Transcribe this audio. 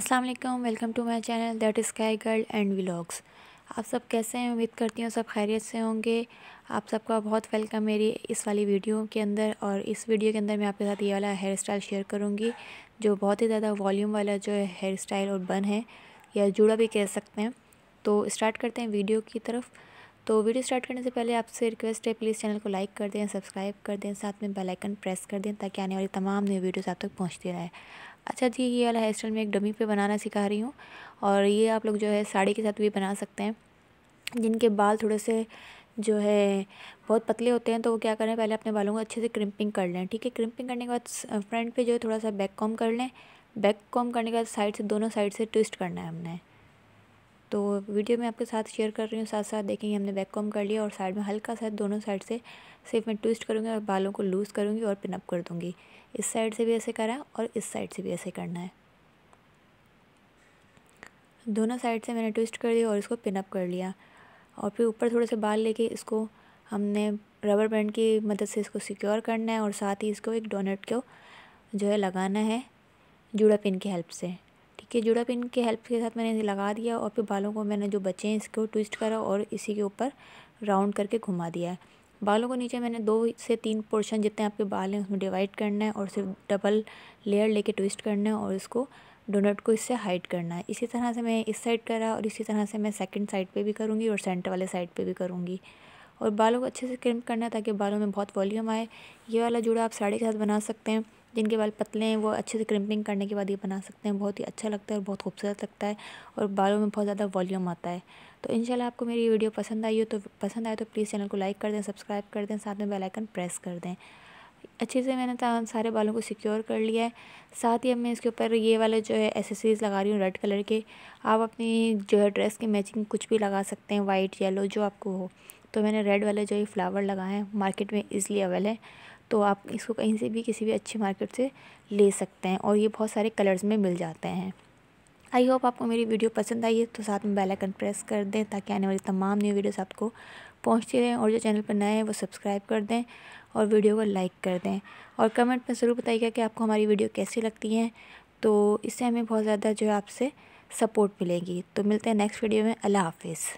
अस्सलाम वालेकुम welcome to my channel that is sky girl and vlogs आप सब कैसे हैं उम्मीद करती हूँ सब खैरियत से होंगे आप सबका बहुत वेलकम मेरी इस वाली वीडियो के अंदर और इस वीडियो के अंदर मैं आपके साथ ये वाला हेयर स्टाइल शेयर करूँगी जो बहुत ही ज़्यादा वॉल्यूम वाला जो हेयर स्टाइल और बन है या जुड़ा भी कह सकते हैं तो स्टार्ट करते हैं वीडियो की तरफ तो वीडियो स्टार्ट करने से पहले आपसे रिक्वेस्ट है प्लीज़ चैनल को लाइक कर दें सब्सक्राइब कर दें साथ में बेलाइकन प्रेस कर दें ताकि आने वाली तमाम न्यू वीडियोस आप तक पहुँचती रहे अच्छा जी ये वाला हेयर स्टाइल मैं एक डमी पे बनाना सिखा रही हूँ और ये आप लोग जो है साड़ी के साथ भी बना सकते हैं जिनके बाल थोड़े से जो है बहुत पतले होते हैं तो वो क्या करें पहले अपने बालों को अच्छे से क्रिम्पिंग कर लें ठीक है क्रिम्पिंग करने के बाद फ्रंट पर जो है थोड़ा सा बैक कॉम कर लें बैक कॉम करने के बाद साइड से दोनों साइड से ट्विस्ट करना है हमने तो वीडियो मैं आपके साथ शेयर कर रही हूँ साथ साथ देखेंगे हमने बैक कॉम कर लिया और साइड में हल्का सा दोनों साइड से सिर्फ मैं ट्विस्ट करूँगी और बालों को लूज़ करूँगी और पिनअप कर दूँगी इस साइड से भी ऐसे करा और इस साइड से भी ऐसे करना है दोनों साइड से मैंने ट्विस्ट कर दिया और इसको पिनअप कर लिया और फिर ऊपर थोड़े से बाल लेके इसको हमने रबर बैंड की मदद से इसको सिक्योर करना है और साथ ही इसको एक डोनेट को जो है लगाना है जुड़ा पिन की हेल्प से के जुड़ा पिन के हेल्प के साथ मैंने इसे लगा दिया और फिर बालों को मैंने जो बचे हैं इसको ट्विस्ट करा और इसी के ऊपर राउंड करके घुमा दिया है बालों को नीचे मैंने दो से तीन पोर्शन जितने आपके बाल हैं उसमें डिवाइड करना है और सिर्फ डबल लेयर लेके ट्विस्ट करना है और इसको डोनट को इससे हाइड करना है इसी तरह से मैं इस साइड करा और इसी तरह से मैं सेकंड साइड पे भी करूँगी और सेंटर वाले साइड पे भी करूँगी और बालों को अच्छे से क्रिम करना है ताकि बालों में बहुत वॉल्यूम आए ये वाला जुड़ा आप साड़ी के साथ बना सकते हैं जिनके बाल पतले हैं वो अच्छे से क्रिम्पिंग करने के बाद ये बना सकते हैं बहुत ही अच्छा लगता है और बहुत खूबसूरत लगता है और बालों में बहुत ज़्यादा वॉल्यूम आता है तो इन आपको मेरी वीडियो पसंद आई हो तो पसंद आए तो प्लीज़ चैनल को लाइक कर दें सब्सक्राइब कर दें साथ में बेलाइकन प्रेस कर दें अच्छे से मैंने तो सारे बालों को सिक्योर कर लिया है साथ ही अब मैं इसके ऊपर ये वाले जो है एसेसरीज़ लगा रही हूँ रेड कलर के आप अपनी जो है ड्रेस की मैचिंग कुछ भी लगा सकते हैं वाइट येलो जो आपको हो तो मैंने रेड वाले जो ये फ्लावर लगाए हैं मार्केट में इजली अवेल है तो आप इसको कहीं से भी किसी भी अच्छी मार्केट से ले सकते हैं और ये बहुत सारे कलर्स में मिल जाते हैं आई होप आपको मेरी वीडियो पसंद आई है तो साथ में बेल आइकन प्रेस कर दें ताकि आने वाली तमाम न्यू वीडियोस आपको पहुंचती रहें और जो चैनल पर नए हैं वो सब्सक्राइब कर दें और वीडियो को लाइक कर दें और कमेंट में ज़रूर बताइएगा कि आपको हमारी वीडियो कैसी लगती हैं तो इससे हमें बहुत ज़्यादा जो है आपसे सपोर्ट मिलेगी तो मिलते हैं नेक्स्ट वीडियो में अल्लाह हाफिज़